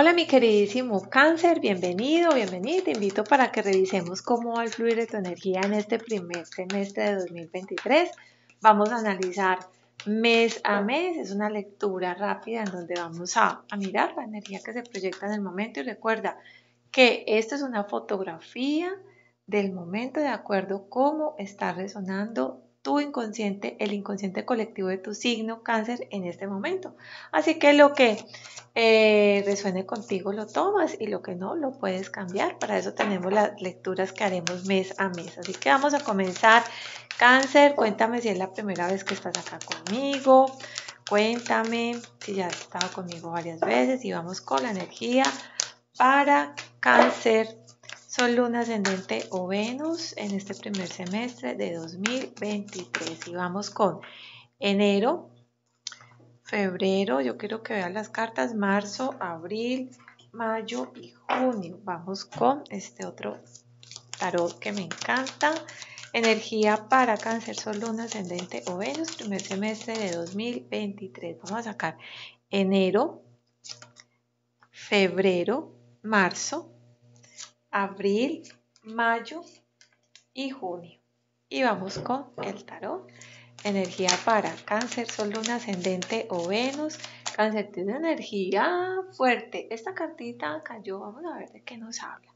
Hola mi queridísimo cáncer, bienvenido, bienvenido. Te invito para que revisemos cómo va a fluir tu energía en este primer semestre de 2023. Vamos a analizar mes a mes. Es una lectura rápida en donde vamos a, a mirar la energía que se proyecta en el momento y recuerda que esta es una fotografía del momento de acuerdo cómo está resonando tu inconsciente, el inconsciente colectivo de tu signo cáncer en este momento. Así que lo que eh, resuene contigo lo tomas y lo que no lo puedes cambiar. Para eso tenemos las lecturas que haremos mes a mes. Así que vamos a comenzar. Cáncer, cuéntame si es la primera vez que estás acá conmigo. Cuéntame si ya has estado conmigo varias veces y vamos con la energía para cáncer Sol, Luna, Ascendente o Venus en este primer semestre de 2023. Y vamos con enero, febrero, yo quiero que vean las cartas, marzo, abril, mayo y junio. Vamos con este otro tarot que me encanta. Energía para cáncer, sol, luna, ascendente o Venus, primer semestre de 2023. Vamos a sacar enero, febrero, marzo, abril, mayo y junio. Y vamos con el tarot. Energía para cáncer, sol, luna, ascendente o Venus. Cáncer tiene energía fuerte. Esta cartita cayó, vamos a ver de qué nos habla.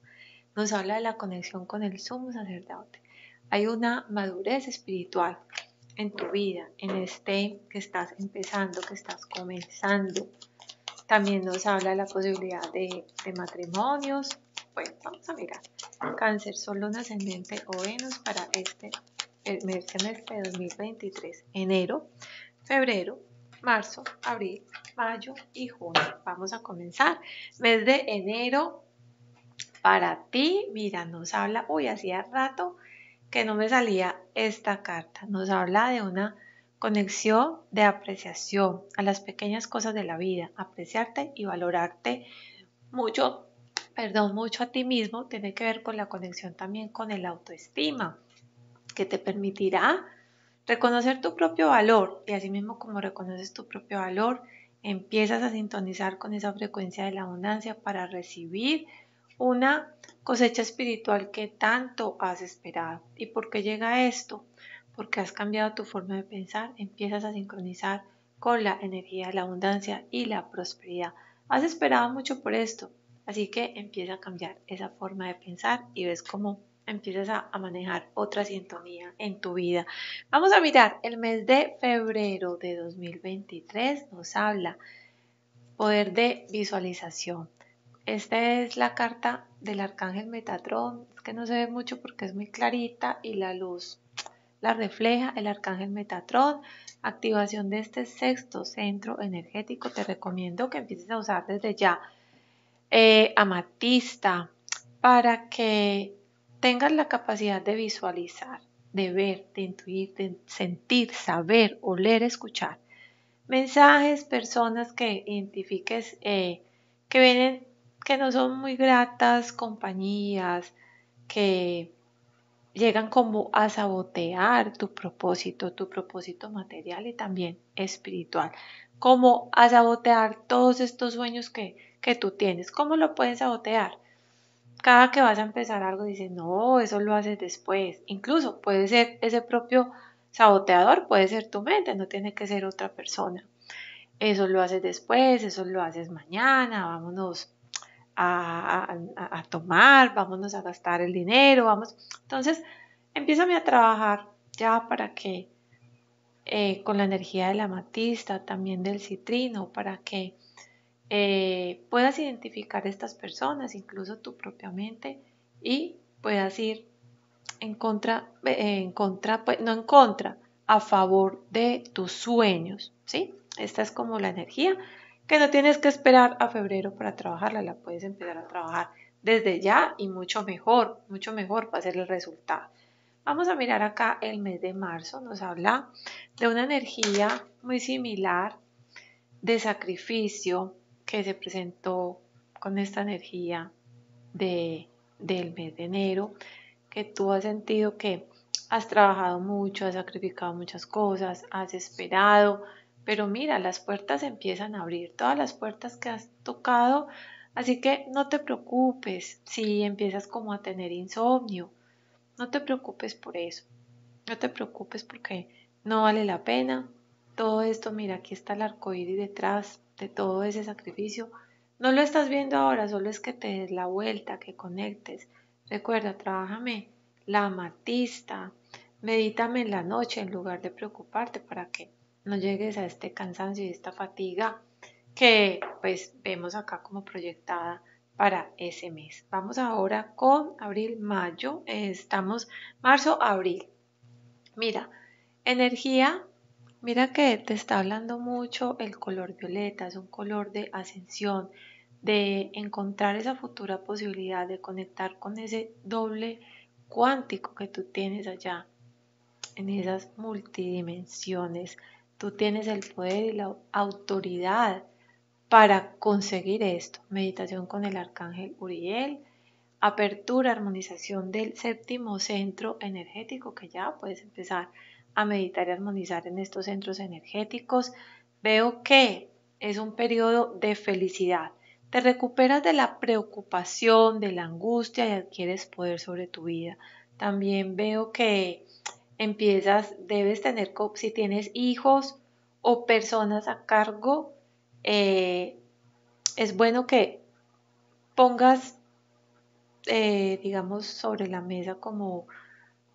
Nos habla de la conexión con el sumo sacerdote. Hay una madurez espiritual en tu vida, en este que estás empezando, que estás comenzando. También nos habla de la posibilidad de, de matrimonios, bueno, pues, vamos a mirar. Cáncer, solo un ascendente o Venus para este mes de 2023. Enero, febrero, marzo, abril, mayo y junio. Vamos a comenzar. Mes de enero para ti. Mira, nos habla, uy, hacía rato que no me salía esta carta. Nos habla de una conexión de apreciación a las pequeñas cosas de la vida, apreciarte y valorarte mucho perdón, mucho a ti mismo tiene que ver con la conexión también con el autoestima, que te permitirá reconocer tu propio valor y así mismo como reconoces tu propio valor, empiezas a sintonizar con esa frecuencia de la abundancia para recibir una cosecha espiritual que tanto has esperado. ¿Y por qué llega esto? Porque has cambiado tu forma de pensar, empiezas a sincronizar con la energía la abundancia y la prosperidad. Has esperado mucho por esto, Así que empieza a cambiar esa forma de pensar y ves cómo empiezas a, manejar otra sintonía en tu vida. Vamos a mirar, el mes de febrero de 2023 nos habla poder de visualización. Esta es la carta del arcángel Metatrón, es que no se ve mucho porque es muy clarita y la luz la refleja el arcángel Metatrón. Activación de este sexto centro energético, te recomiendo que empieces a usar desde ya eh, amatista, para que tengas la capacidad de visualizar, de ver, de intuir, de sentir, saber, oler, escuchar. Mensajes, personas que identifiques eh, que vienen, que no son muy gratas, compañías, que llegan como a sabotear tu propósito, tu propósito material y también espiritual, como a sabotear todos estos sueños que que tú tienes. ¿Cómo lo puedes sabotear? Cada que vas a empezar algo dices, no, eso lo haces después. Incluso puede ser ese propio saboteador, puede ser tu mente, no tiene que ser otra persona. Eso lo haces después, eso lo haces mañana, vámonos a, tomar, vámonos a gastar el dinero, vamos. Entonces, empieza a trabajar ya para que eh, con la energía de la también del citrino, para que eh, puedas identificar estas personas, incluso tu propia mente, y puedas ir en contra, eh, pues, no en contra, a favor de tus sueños, ¿sí? Esta es como la energía que no tienes que esperar a febrero para trabajarla, la puedes empezar a trabajar desde ya y mucho mejor, mucho mejor para hacer ser el resultado. Vamos a mirar acá el mes de marzo, nos habla de una energía muy similar de sacrificio, que se presentó con esta energía de, del mes de enero, que tú has sentido que has trabajado mucho, has sacrificado muchas cosas, has esperado, pero mira, las puertas empiezan a abrir, todas las puertas que has tocado, así que no te preocupes si empiezas como a tener insomnio, no te preocupes por eso, no te preocupes porque no vale la pena. Todo esto, mira, aquí está el arcoíris detrás, todo ese sacrificio. No lo estás viendo ahora, solo es que te des la vuelta, que conectes. Recuerda, trabájame la matista, medítame en la noche en lugar de preocuparte para que no llegues a este cansancio y esta fatiga que pues vemos acá como proyectada para ese mes. Vamos ahora con abril, mayo, estamos marzo, abril. Mira, energía Mira que te está hablando mucho el color violeta, es un color de ascensión, de encontrar esa futura posibilidad de conectar con ese doble cuántico que tú tienes allá, en esas multidimensiones. Tú tienes el poder y la autoridad para conseguir esto. Meditación con el arcángel Uriel, apertura, armonización del séptimo centro energético que ya puedes empezar a meditar y armonizar en estos centros energéticos, veo que es un periodo de felicidad. Te recuperas de la preocupación, de la angustia y adquieres poder sobre tu vida. También veo que empiezas, debes tener, si tienes hijos o personas a cargo, eh, es bueno que pongas, eh, digamos, sobre la mesa como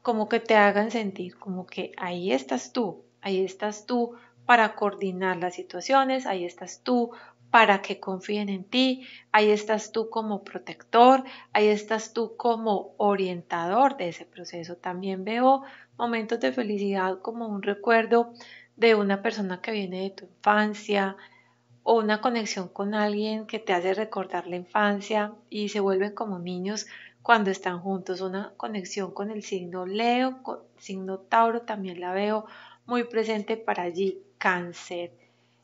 como que te hagan sentir como que ahí estás tú, ahí estás tú para coordinar las situaciones, ahí estás tú para que confíen en ti, ahí estás tú como protector, ahí estás tú como orientador de ese proceso. También veo momentos de felicidad como un recuerdo de una persona que viene de tu infancia o una conexión con alguien que te hace recordar la infancia y se vuelven como niños cuando están juntos. Una conexión con el signo Leo, con signo Tauro también la veo muy presente para allí, cáncer.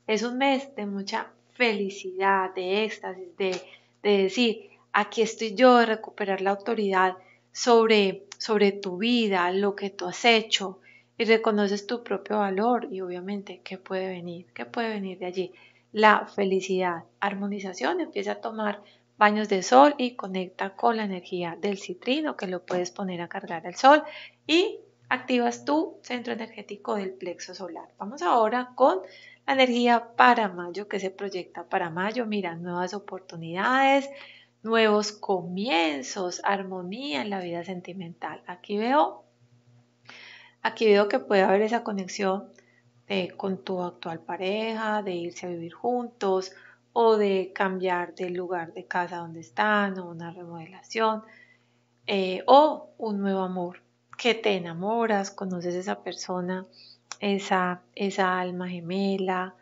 Es un mes de mucha felicidad, de éxtasis, de, decir, aquí estoy yo, de recuperar la autoridad sobre, sobre tu vida, lo que tú has hecho, y reconoces tu propio valor y obviamente qué puede venir, qué puede venir de allí. La felicidad, armonización, empieza a tomar baños de sol y conecta con la energía del citrino que lo puedes poner a cargar al sol y activas tu centro energético del plexo solar. Vamos ahora con la energía para mayo que se proyecta para mayo. Mira, nuevas oportunidades, nuevos comienzos, armonía en la vida sentimental. Aquí veo, aquí veo que puede haber esa conexión eh, con tu actual pareja, de irse a vivir juntos o de cambiar del lugar de casa donde están o una remodelación eh, o un nuevo amor que te enamoras, conoces esa persona, esa, esa alma gemela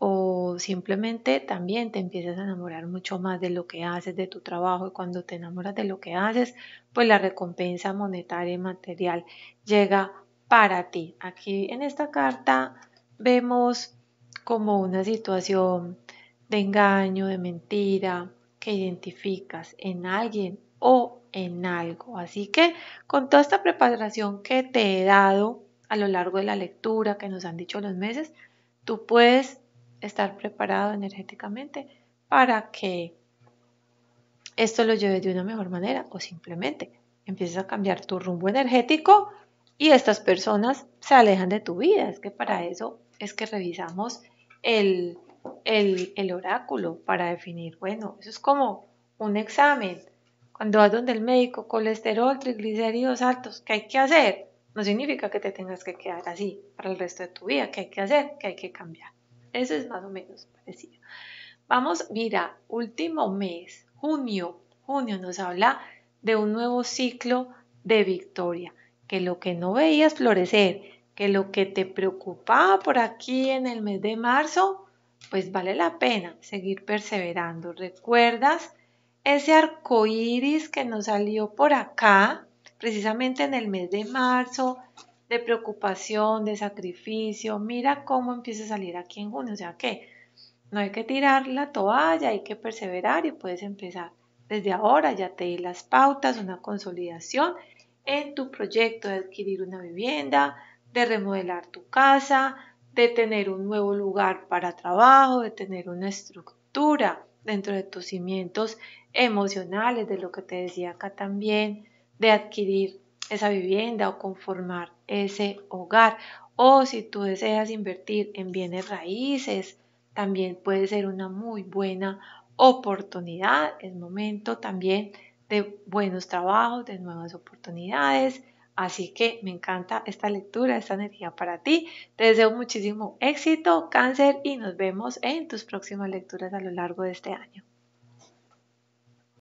o simplemente también te empiezas a enamorar mucho más de lo que haces, de tu trabajo y cuando te enamoras de lo que haces, pues la recompensa monetaria y material llega para ti. Aquí en esta carta vemos como una situación de engaño, de mentira que identificas en alguien o en algo. Así que con toda esta preparación que te he dado a lo largo de la lectura que nos han dicho los meses, tú puedes estar preparado energéticamente para que esto lo lleves de una mejor manera o simplemente empieces a cambiar tu rumbo energético y estas personas se alejan de tu vida. Es que para eso es que revisamos el el, oráculo para definir, bueno, eso es como un examen. Cuando vas donde el médico, colesterol, triglicéridos altos, ¿qué hay que hacer? No significa que te tengas que quedar así para el resto de tu vida, ¿qué hay que hacer? ¿Qué hay que cambiar? Eso es más o menos parecido. Vamos, mira, último mes, junio. Junio nos habla de un nuevo ciclo de victoria, que lo que no veías florecer, que lo que te preocupaba por aquí en el mes de marzo, pues vale la pena seguir perseverando. ¿Recuerdas ese arco iris que nos salió por acá, precisamente en el mes de marzo, de preocupación, de sacrificio? Mira cómo empieza a salir aquí en junio. O sea que no hay que tirar la toalla, hay que perseverar y puedes empezar desde ahora. Ya te di las pautas, una consolidación en tu proyecto de adquirir una vivienda, de remodelar tu casa, de tener un nuevo lugar para trabajo, de tener una estructura dentro de tus cimientos emocionales, de lo que te decía acá también, de adquirir esa vivienda o conformar ese hogar. O si tú deseas invertir en bienes raíces, también puede ser una muy buena oportunidad. Es momento también de buenos trabajos, de nuevas oportunidades, Así que me encanta esta lectura, esta energía para ti. Te deseo muchísimo éxito, cáncer, y nos vemos en tus próximas lecturas a lo largo de este año.